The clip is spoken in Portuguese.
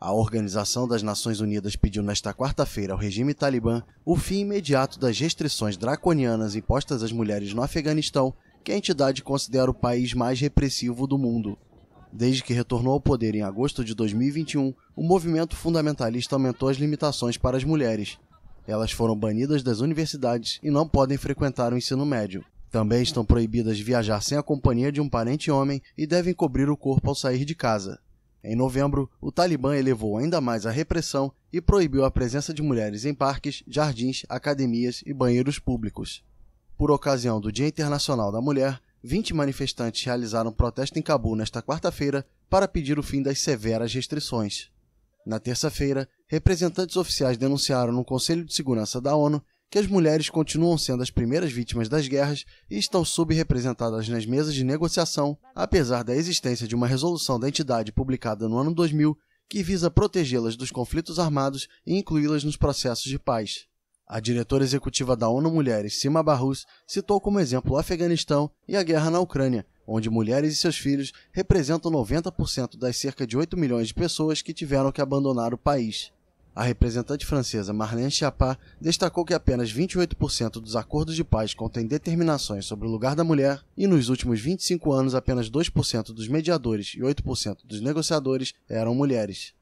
A Organização das Nações Unidas pediu nesta quarta-feira ao regime talibã o fim imediato das restrições draconianas impostas às mulheres no Afeganistão, que a entidade considera o país mais repressivo do mundo. Desde que retornou ao poder em agosto de 2021, o movimento fundamentalista aumentou as limitações para as mulheres. Elas foram banidas das universidades e não podem frequentar o ensino médio. Também estão proibidas viajar sem a companhia de um parente homem e devem cobrir o corpo ao sair de casa. Em novembro, o Talibã elevou ainda mais a repressão e proibiu a presença de mulheres em parques, jardins, academias e banheiros públicos. Por ocasião do Dia Internacional da Mulher, 20 manifestantes realizaram protesto em Cabul nesta quarta-feira para pedir o fim das severas restrições. Na terça-feira, representantes oficiais denunciaram no Conselho de Segurança da ONU que as mulheres continuam sendo as primeiras vítimas das guerras e estão subrepresentadas nas mesas de negociação, apesar da existência de uma resolução da entidade publicada no ano 2000 que visa protegê-las dos conflitos armados e incluí-las nos processos de paz. A diretora executiva da ONU Mulheres, Sima Barrus, citou como exemplo o Afeganistão e a guerra na Ucrânia, onde mulheres e seus filhos representam 90% das cerca de 8 milhões de pessoas que tiveram que abandonar o país. A representante francesa Marlène Schiappa destacou que apenas 28% dos acordos de paz contêm determinações sobre o lugar da mulher e nos últimos 25 anos apenas 2% dos mediadores e 8% dos negociadores eram mulheres.